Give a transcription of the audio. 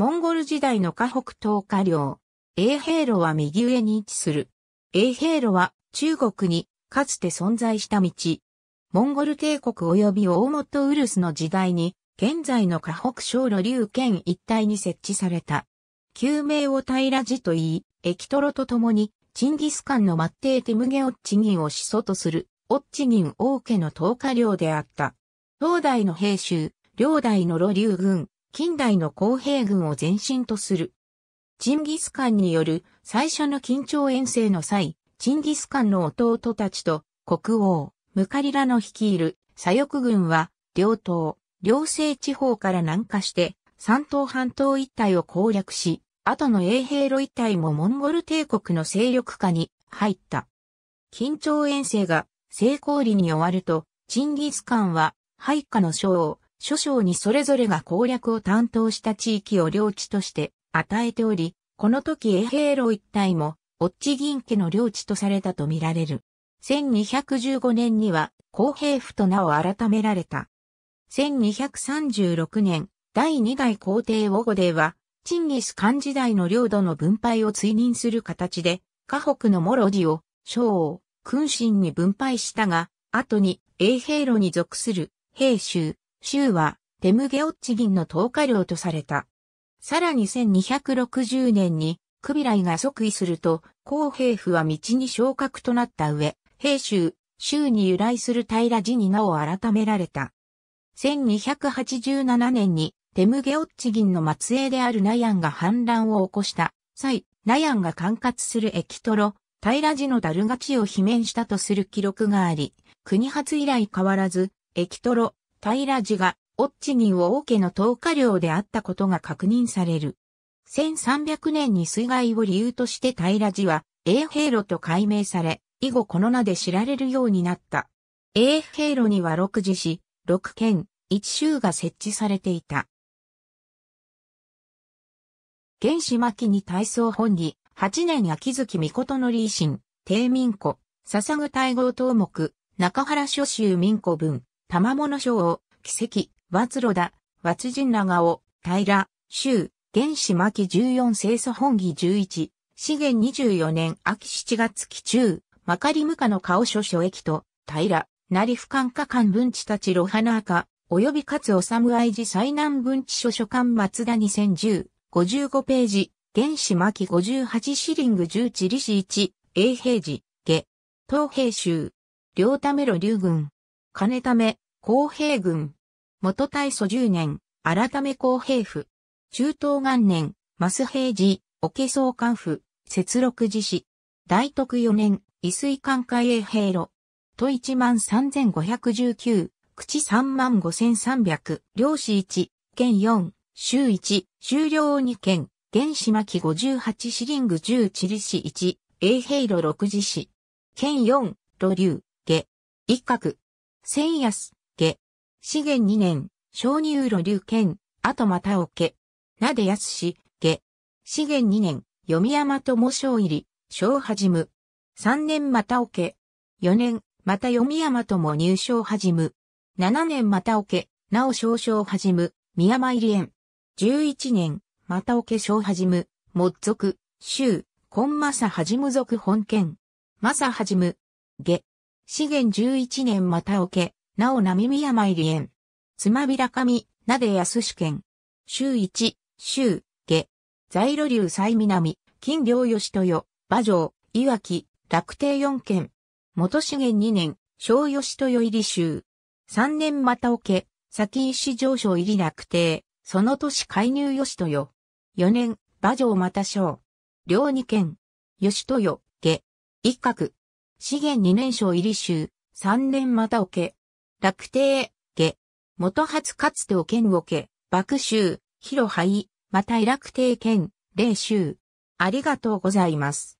モンゴル時代の河北東下領。永平路は右上に位置する。永平路は中国にかつて存在した道。モンゴル帝国及び大本ウルスの時代に、現在の河北省路流県一帯に設置された。旧名を平寺と言い、駅トロと共に、チンギスカンの末帝テムゲオッチギンを始祖とする、オッチギン王家の東下領であった。東大の兵州、領大の路流軍、近代の公平軍を前身とする。チンギスカンによる最初の緊張遠征の際、チンギスカンの弟たちと国王、ムカリラの率いる左翼軍は、両党、両政地方から南下して、三島半島一帯を攻略し、後の永平路一帯もモンゴル帝国の勢力下に入った。緊張遠征が成功裏に終わると、チンギスカンは、配下の将を諸省にそれぞれが攻略を担当した地域を領地として与えており、この時永平楼一帯も、オッチ銀家の領地とされたとみられる。1215年には、公平府と名を改められた。1236年、第2代皇帝オゴデは、チンギス漢時代の領土の分配を追認する形で、河北のモロディを、小王、君臣に分配したが、後に永平路に属する、平州、州はテムゲオッチ銀の投下領とされた。さらに1260年にクビライが即位すると、公平府は道に昇格となった上、平州、州に由来する平寺に名を改められた。1287年にテムゲオッチ銀の末裔であるナヤンが反乱を起こした際、ナヤンが管轄するエキトロ、平寺のダルガチを罷免したとする記録があり、国初以来変わらず、エキトロ、平寺が、オッチをウ王家の投下領であったことが確認される。1300年に水害を理由として平寺は、永平路と改名され、以後この名で知られるようになった。永平路には6寺市、6県、1州が設置されていた。原始末期に大宗本義、8年秋月御事の理維帝民庫、笹具大号頭目、中原諸州民庫文、玉物賞を、奇跡、和路だ、和人長尾、平、周、原始巻14清楚本義11、資源24年秋7月期中、まかりむかの顔書書駅と、平、なり不感化官文地たちロハナーカ、及びかつおさむ愛知最南文地書書館松田2010、55ページ、原始巻58シリング10地理士1、永平寺、下、東平州、両ためろ竜軍。金ため、公平軍。元大祖十年、改め公平府。中東元年、マス平寺、お桶総官府、雪六寺市、大徳四年、伊水官会営平路。都一万三千五百十九、口三万五千三百、漁師一、県四、州一、終了二県、現島木五十八シリング十チリ市一、永平路六寺市、県四、路流、下、一角。千安、下。資源二年、小乳路流剣、後またおけ。なで安し、下。資源二年、読山とも小入り、小はじむ。三年またおけ。四年、また読山とも入賞はじむ。七年またおけ、なお少々はじむ、宮山入り園。十一年、またおけ小はじむ、もっぞく、しゅう、こまさはじむ族本県。まさはじむ、下。資源11年またおけ、なおみ宮まいり園。つまびらかみ、なでやすしん。週1、週、下。在路流な南、金領吉豊、馬城、いわき、楽亭四県。元資源2年、小吉豊入り州。3年またおけ、先石上昇入り楽亭、その年介入吉豊。4年、馬城また小。両二県。吉豊、下。一角。資源2年賞入り州、3年またおけ。楽亭、下。元初かつておんおけ、爆州、広灰、また楽亭県、霊州。ありがとうございます。